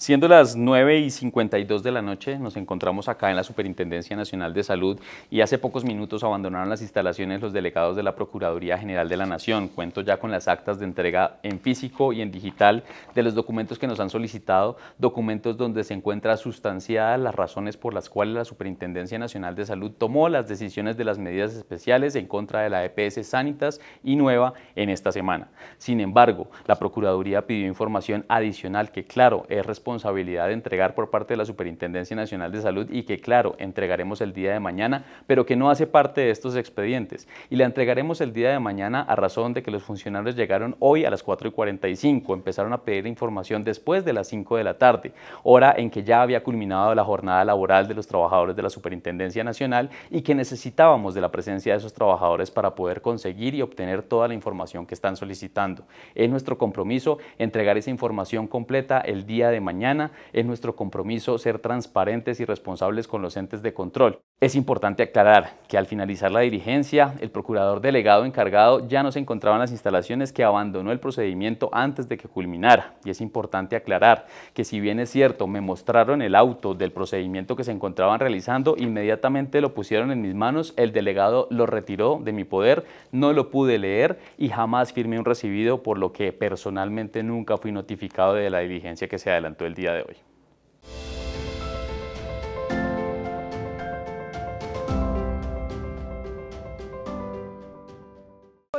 Siendo las 9 y 52 de la noche, nos encontramos acá en la Superintendencia Nacional de Salud y hace pocos minutos abandonaron las instalaciones los delegados de la Procuraduría General de la Nación. Cuento ya con las actas de entrega en físico y en digital de los documentos que nos han solicitado, documentos donde se encuentra sustanciadas las razones por las cuales la Superintendencia Nacional de Salud tomó las decisiones de las medidas especiales en contra de la EPS Sanitas y Nueva en esta semana. Sin embargo, la Procuraduría pidió información adicional que, claro, es responsable responsabilidad de entregar por parte de la Superintendencia Nacional de Salud y que, claro, entregaremos el día de mañana, pero que no hace parte de estos expedientes. Y la entregaremos el día de mañana a razón de que los funcionarios llegaron hoy a las 4 y 45, empezaron a pedir información después de las 5 de la tarde, hora en que ya había culminado la jornada laboral de los trabajadores de la Superintendencia Nacional y que necesitábamos de la presencia de esos trabajadores para poder conseguir y obtener toda la información que están solicitando. Es nuestro compromiso entregar esa información completa el día de mañana mañana. Es nuestro compromiso ser transparentes y responsables con los entes de control. Es importante aclarar que al finalizar la diligencia, el procurador delegado encargado ya no se encontraba en las instalaciones que abandonó el procedimiento antes de que culminara. Y es importante aclarar que si bien es cierto, me mostraron el auto del procedimiento que se encontraban realizando, inmediatamente lo pusieron en mis manos, el delegado lo retiró de mi poder, no lo pude leer y jamás firmé un recibido, por lo que personalmente nunca fui notificado de la diligencia que se adelantó el día de hoy.